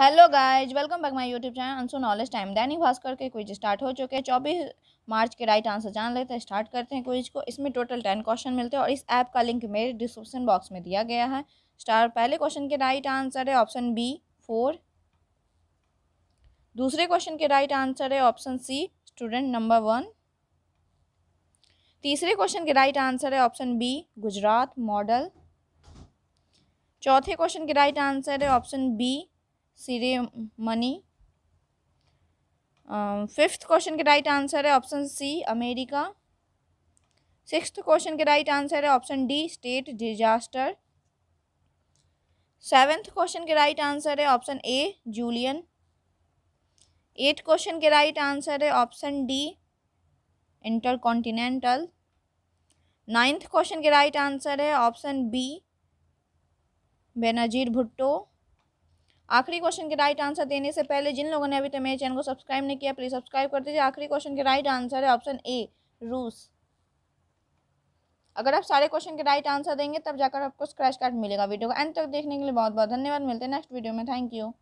hello guys welcome back my YouTube channel अनसू knowledge time Dainik Bhaskar के quiz start हो चुके हैं चौबीस मार्च के राइट आंसर जान लेते हैं स्टार्ट करते हैं क्विज को इसमें टोटल टेन क्वेश्चन मिलते हैं और इस ऐप का लिंक मेरे डिस्क्रिप्शन बॉक्स में दिया गया है स्टार पहले क्वेश्चन के राइट आंसर है ऑप्शन बी फोर दूसरे क्वेश्चन के राइट आंसर है option C student number one तीसरे क्वेश्चन के राइट आंसर है ऑप्शन बी गुजरात मॉडल चौथे क्वेश्चन के राइट आंसर है option B ceremony fifth question के राइट आंसर है option C America sixth question के राइट आंसर है option D state disaster seventh question के राइट आंसर है option A Julian eight question के राइट आंसर है option D intercontinental ninth question के right answer है option B Benazir Bhutto आखिरी question के राइट आंसर देने से पहले जिन लोगों ने अभी तक मेरे चैनल को सब्सक्राइब नहीं किया प्लीज़ सब्सक्राइब कर दीजिए आखिरी क्वेश्चन के राइट आंसर है ऑप्शन ए रूस अगर आप सारे क्वेश्चन के राइट आंसर देंगे तब जाकर आपको स्क्रैच कार्ड मिलेगा वीडियो को एंड तक देखने के लिए बहुत बहुत धन्यवाद मिलते हैं नेक्स्ट वीडियो में थैंक यू